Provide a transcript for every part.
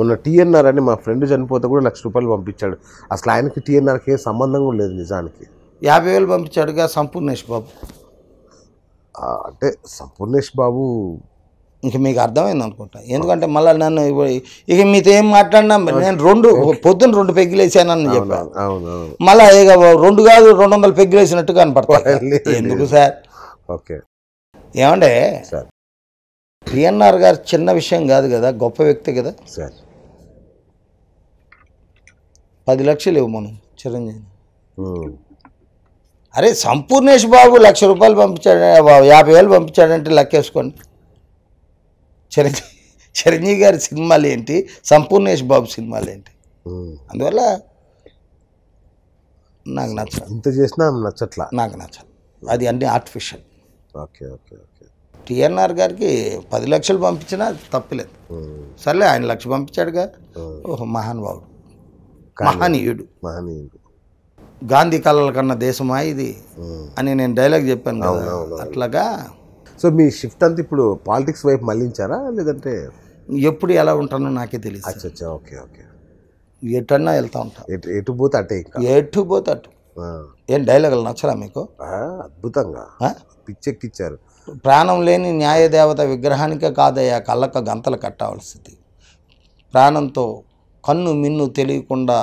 మొన్న టీఎన్ఆర్ అని మా ఫ్రెండ్ చనిపోతే కూడా లక్ష రూపాయలు పంపించాడు అసలు ఆయనకి టీఎన్ఆర్కి ఏ సంబంధం కూడా లేదు నిజానికి యాభై వేలు పంపించాడుగా సంపూర్ణేష్ బాబు అంటే సంపూర్ణేష్ బాబు ఇంక మీకు అర్థమైంది అనుకుంటా ఎందుకంటే మళ్ళీ నన్ను ఇక మీతో ఏం మాట్లాడినా నేను రెండు పొద్దున్న రెండు పెగ్గులు వేసానని చెప్పాను మళ్ళీ ఇక రెండు కాదు రెండు వందలు పెగ్గులు వేసినట్టు కనపడతాయి ఎందుకు సార్ ఓకే ఏమంటే టిఎన్ఆర్ గారు చిన్న విషయం కాదు కదా గొప్ప వ్యక్తి కదా సార్ పది లక్షలు ఇవ్వ మనం చిరంజీవి అరే సంపూర్ణేష్ బాబు లక్ష రూపాయలు పంపించాడు యాభై వేలు పంపించాడంటే లెక్కేసుకోండి చిరంజీవి చిరంజీవి గారి సినిమాలు ఏంటి సంపూర్ణేష్ బాబు సినిమాలు ఏంటి అందువల్ల నాకు నచ్చ ఇంత చేసినా నచ్చట్ల నాకు నచ్చదు అది అన్ని artificial okay okay okay TNR గారికి పది లక్షలు పంపించినా తప్పలేదు సర్లే ఆయన లక్ష పంపించాడుగా ఓహో మహానుభావుడు మహనీయుడు మహనీయుడు గాంధీ కళల కన్నా దేశమా ఇది అని నేను డైలాగ్ చెప్పాను కదా అట్లాగా సో మీ షిఫ్ట్ అంతా ఇప్పుడు పాలిటిక్స్ వైపు మళ్ళించారా లేదంటే ఎప్పుడు ఎలా ఉంటానో నాకే తెలియదు అచ్చా ఓకే ఓకే ఎటన్నా వెళ్తా ఉంటా ఎటు పోతే అటే ఎటు పోతే అటు ఏం డైలాగులు నచ్చరా మీకు అద్భుతంగా పిచ్చెక్కిచ్చారు ప్రాణం లేని న్యాయ దేవత విగ్రహానికే కాదయ్యా కళ్ళక గంతలు కట్టవలసింది ప్రాణంతో కన్ను మిన్ను తెలియకుండా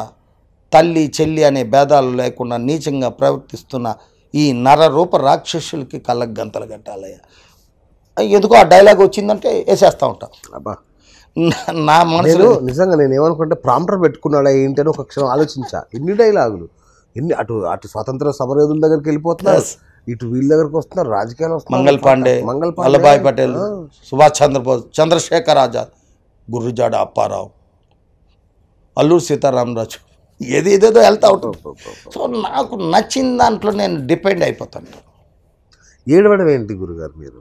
తల్లి చెల్లి అనే భేదాలు లేకుండా నీచంగా ప్రవర్తిస్తున్న ఈ నరరూప రాక్షసులకి కళ్ళకు గంతలు కట్టాలయ్యా ఎందుకో ఆ డైలాగ్ వచ్చిందంటే వేసేస్తూ ఉంటాం అబ్బా నా మనసులో నిజంగా నేను ఏమనుకుంటే ప్రాంప్టర్ పెట్టుకున్నాడా ఏంటి అని ఒక క్షణం ఆలోచించా ఎన్ని డైలాగులు ఎన్ని అటు అటు స్వతంత్ర సమరయోధుల దగ్గరికి వెళ్ళిపోతున్నారు ఇటు వీళ్ళ దగ్గరకు వస్తున్నారు రాజకీయాలు వస్తున్నారు మంగల్ పాండే మంగల్ వల్లభాయ్ పటేల్ సుభాష్ చంద్రబోస్ చంద్రశేఖర్ ఆజాద్ గుర్రుజాడ అప్పారావు అల్లూరు సీతారామరాజు ఏది ఏదేదో వెళ్తూ ఉంటుంది సో నాకు నచ్చిన దాంట్లో నేను డిపెండ్ అయిపోతాను ఏడవడం ఏంటి గురుగారు మీరు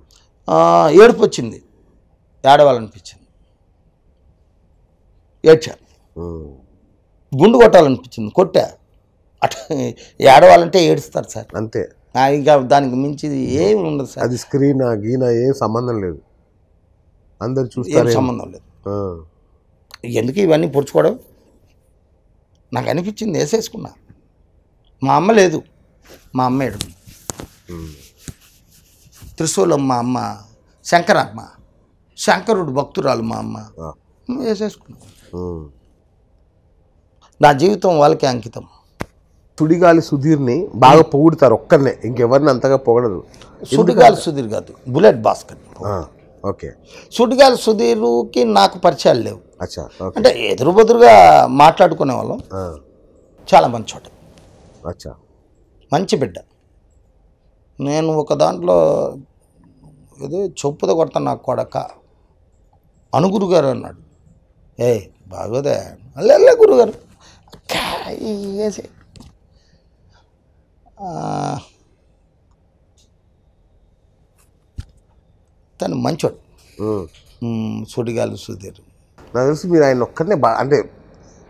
ఏడుపు వచ్చింది ఏడవాలనిపించింది ఏడ్చాను గుండు కొట్టాలనిపించింది కొట్టా అట్ ఏడవాలంటే ఏడుస్తారు సార్ అంతే ఇంకా దానికి మించి ఏమి ఉండదు సార్ అది స్క్రీన్ గీనా ఏం సంబంధం లేదు అందరు చూస్తారు సంబంధం లేదు ఎందుకు ఇవన్నీ పొడుచుకోవడం నాకు అనిపించింది వేసేసుకున్నా మా అమ్మ లేదు మా అమ్మ ఏడు త్రిశూలం మా అమ్మ శంకరమ్మ శంకరుడు భక్తురాలు మా అమ్మ వేసేసుకున్నా నా జీవితం వాళ్ళకే అంకితం తుడిగాలి సుధీర్ని బాగా పొగుడుతారు ఒక్కరినే ఇంకెవరిని అంతగా పొగడరు సుడిగాలి సుధీర్ కాదు బుల్లెట్ భాస్కర్ ఓకే సుడిగాలి సుధీరుకి నాకు పరిచయాలు లేవు అంటే ఎదురు బదురుగా మాట్లాడుకునే వాళ్ళం చాలా మంచి చోట మంచి బిడ్డ నేను ఒక దాంట్లో ఏదో చెప్పుద కొడతా నాకు కొడక అనుగురు గారు అన్నాడు ఏ బాగోదే అల్లెల్లే గురుగారు తను మంచోడు సుడిగాలు సుధీర్ నాకు తెలిసి మీరు ఆయన ఒక్కరినే బా అంటే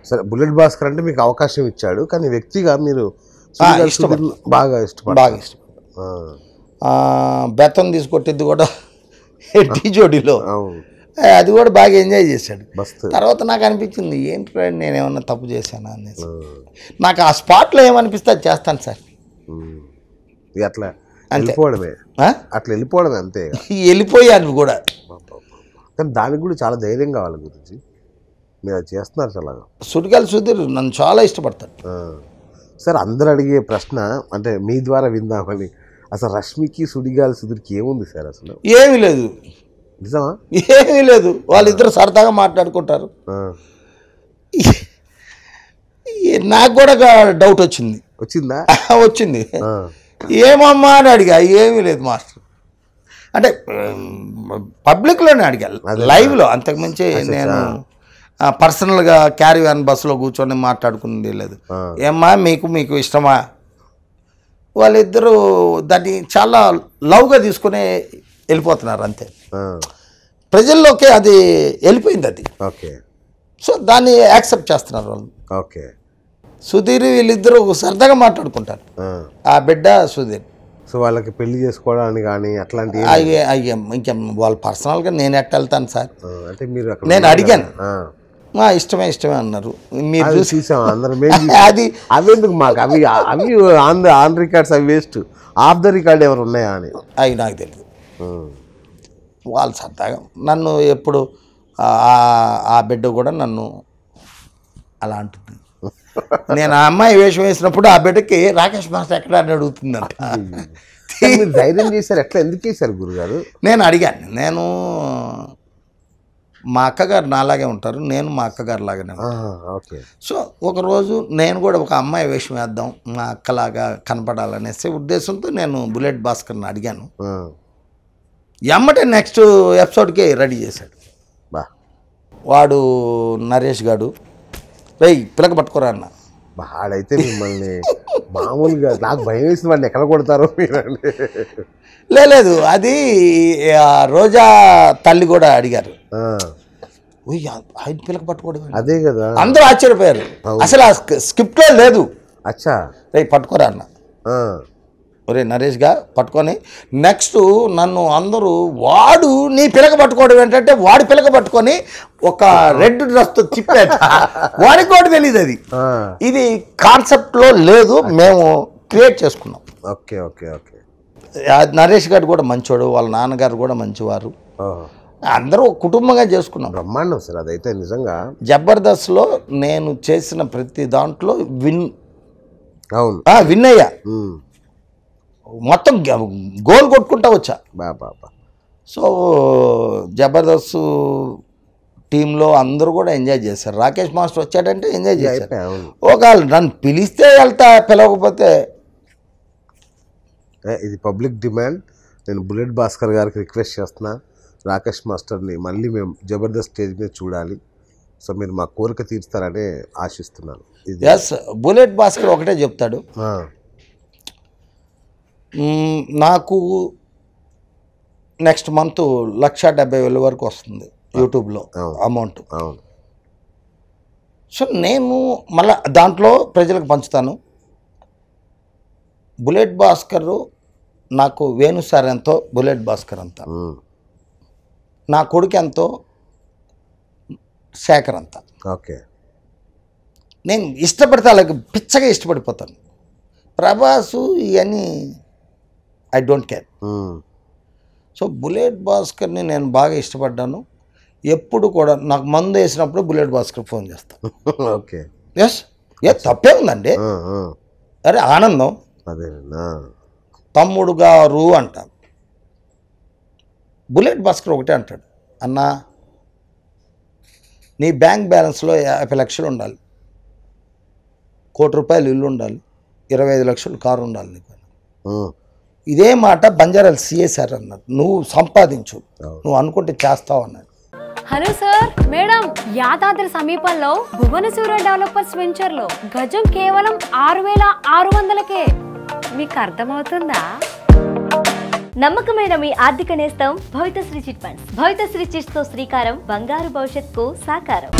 సరే బుల్లెట్ భాస్కర్ అంటే మీకు అవకాశం ఇచ్చాడు కానీ వ్యక్తిగా మీరు బాగా ఇష్టపడు బాగా ఇష్టపడు బెత్తం తీసుకొట్టేది కూడా టీ జోడీలో అది కూడా బాగా ఎంజాయ్ చేశాడు తర్వాత నాకు అనిపించింది ఏంటి నేను ఏమన్నా తప్పు చేశానా అనేసి నాకు ఆ స్పాట్లో ఏమనిపిస్తే అది చేస్తాను సార్ ఎట్లా వెళ్ళిపోవడమే అట్లా వెళ్ళిపోవడమే అంతే వెళ్ళిపోయాను కూడా కానీ దానికి కూడా చాలా ధైర్యం కావాలి గురించి మీరు అది చేస్తున్నారు చాలా సుడిగాలి సుధీర్ నన్ను చాలా ఇష్టపడతాను సార్ అందరు అడిగే ప్రశ్న అంటే మీ ద్వారా విందామని అసలు రష్మికి సుడిగాలి సుధీర్కి ఏముంది సార్ అసలు ఏమీ లేదు నిజమా ఏమీ లేదు వాళ్ళిద్దరు సరదాగా మాట్లాడుకుంటారు నాకు కూడా డౌట్ వచ్చింది వచ్చిందా వచ్చింది ఏమమ్మా అని అడిగా ఏమీ లేదు మాస్టర్ అంటే పబ్లిక్లోనే అడిగా లైవ్లో అంతకుమించి నేను పర్సనల్గా క్యారీ వ్యాన్ బస్సులో కూర్చొని మాట్లాడుకునేది లేదు ఏమ్మా మీకు మీకు ఇష్టమా వాళ్ళిద్దరూ దాన్ని చాలా లవ్గా తీసుకునే వెళ్ళిపోతున్నారు అంతే ప్రజల్లోకే అది వెళ్ళిపోయింది అది ఓకే సో దాన్ని యాక్సెప్ట్ చేస్తున్నారు వాళ్ళు ఓకే సుధీర్ వీళ్ళిద్దరూ సరదాగా మాట్లాడుకుంటారు ఆ బిడ్డ సుధీర్ సో వాళ్ళకి పెళ్లి చేసుకోవడానికి కానీ అట్లాంటి అయ్యే ఇంకా వాళ్ళు పర్సనల్గా నేను ఎట్ట వెళ్తాను సార్ అంటే మీరు నేను అడిగాను మా ఇష్టమే ఇష్టమే అన్నారు మీరు చూసి అందరం అది అవెందుకు మాకు అవి అవి ఆన్ ఆన్ రికార్డ్స్ అవి వేస్ట్ ఆఫ్ ద రికార్డ్ ఎవరు ఉన్నాయా అని అవి నాకు తెలియదు వాళ్ళు సరదాగా నన్ను ఎప్పుడు ఆ బిడ్డ కూడా నన్ను అలా అంటుంది నేను ఆ అమ్మాయి వేషం వేసినప్పుడు ఆ బిడ్డకి రాకేష్ మాస్టర్ ఎక్కడ అని అడుగుతుందంట ధైర్యం చేశారు ఎట్లా ఎందుకు చేశారు గురుగారు నేను అడిగాను నేను మా అక్కగారు నాలాగే ఉంటారు నేను మా అక్కగారు లాగానే ఓకే సో ఒకరోజు నేను కూడా ఒక అమ్మాయి వేషం వేద్దాం మా అక్కలాగా కనపడాలనేసి ఉద్దేశంతో నేను బుల్లెట్ భాస్కర్ని అడిగాను ఎమ్మటే నెక్స్ట్ ఎపిసోడ్కి రెడీ చేశాడు బా వాడు నరేష్ గారు రే పిలక పట్టుకోరా అన్న ఆడైతే మిమ్మల్ని మామూలుగా నాకు భయం వేసిన వాడిని ఎక్కడ కొడతారో లేదు అది రోజా తల్లి కూడా అడిగారు ఆయన పిలక పట్టుకోవడం అదే కదా అందరూ ఆశ్చర్యపోయారు అసలు ఆ స్క్రిప్ట్లో లేదు అచ్చా రే పట్టుకోరా అన్న ఒరే నరేష్గా పట్టుకొని నెక్స్ట్ నన్ను అందరూ వాడు నీ పిలక పట్టుకోవడం ఏంటంటే వాడు పిలక పట్టుకొని ఒక రెడ్ డ్రెస్తో చిప్పేట వాడికి కూడా తెలియదు అది ఇది కాన్సెప్ట్లో లేదు మేము క్రియేట్ చేసుకున్నాం ఓకే ఓకే ఓకే నరేష్ గారు కూడా మంచోడు వాళ్ళ నాన్నగారు కూడా మంచివారు అందరూ కుటుంబంగా చేసుకున్నాం బ్రహ్మాండం సార్ అదైతే నిజంగా జబర్దస్త్లో నేను చేసిన ప్రతి దాంట్లో విన్ అవును విన్ అయ్యా మొత్తం గోల్ కొట్టుకుంటా వచ్చా బాబా సో జబర్దస్త్ టీంలో అందరూ కూడా ఎంజాయ్ చేశారు రాకేష్ మాస్టర్ వచ్చాడంటే ఎంజాయ్ చేశారు ఒకవేళ నన్ను పిలిస్తే వెళ్తా పిలవకపోతే ఇది పబ్లిక్ డిమాండ్ నేను బుల్లెట్ భాస్కర్ గారికి రిక్వెస్ట్ చేస్తున్నా రాకేష్ మాస్టర్ని మళ్ళీ మేము జబర్దస్త్ స్టేజ్ మీద చూడాలి సో మీరు మా కోరిక తీరుస్తారని ఆశిస్తున్నాను ఎస్ బుల్లెట్ భాస్కర్ ఒకటే చెప్తాడు నాకు నెక్స్ట్ మంత్ లక్ష డెబ్బై వేల వరకు వస్తుంది యూట్యూబ్లో అమౌంట్ సో నేను మళ్ళీ దాంట్లో ప్రజలకు పంచుతాను బుల్లెట్ భాస్కర్ నాకు వేణు సార్ ఎంతో బుల్లెట్ భాస్కర్ అంత నా కొడుకు ఎంతో శేఖర్ అంత ఓకే నేను ఇష్టపడితే అలాగే పిచ్చగా ఇష్టపడిపోతాను ప్రభాసు ఇవన్నీ I don't care so bullet భాస్కర్ని నేను బాగా ఇష్టపడ్డాను ఎప్పుడు కూడా నాకు మందు వేసినప్పుడు బుల్లెట్ భాస్కర్ ఫోన్ చేస్తాను ఓకే ఎస్ ఏ తప్పే ఉందండి అరే ఆనందం తమ్ముడు గారు అంట బుల్లెట్ భాస్కర్ ఒకటే అంటాడు అన్నా నీ బ్యాంక్ బ్యాలెన్స్లో యాభై లక్షలు ఉండాలి కోటి రూపాయలు ఇల్లు ఉండాలి ఇరవై ఐదు లక్షలు కారు ఉండాలి నీకు ఇదే మాట బంజారాలు సార్ అన్నాడు నువ్వు సంపాదించు నువ్వు అనుకుంటే చేస్తావు అన్నాడు హలో సార్ మేడం యాదాద్రి సమీపంలో భువనసూర్య డెవలపర్స్ వెంచర్ లో గజం కేవలం ఆరు వేల ఆరు వందలకే మీకు అర్థమవుతుందా నమ్మకమైన మీ ఆర్థిక నేస్తం Sri chit funds Sri chits తో శ్రీకారం బంగారు భవిష్యత్ కు సాకారం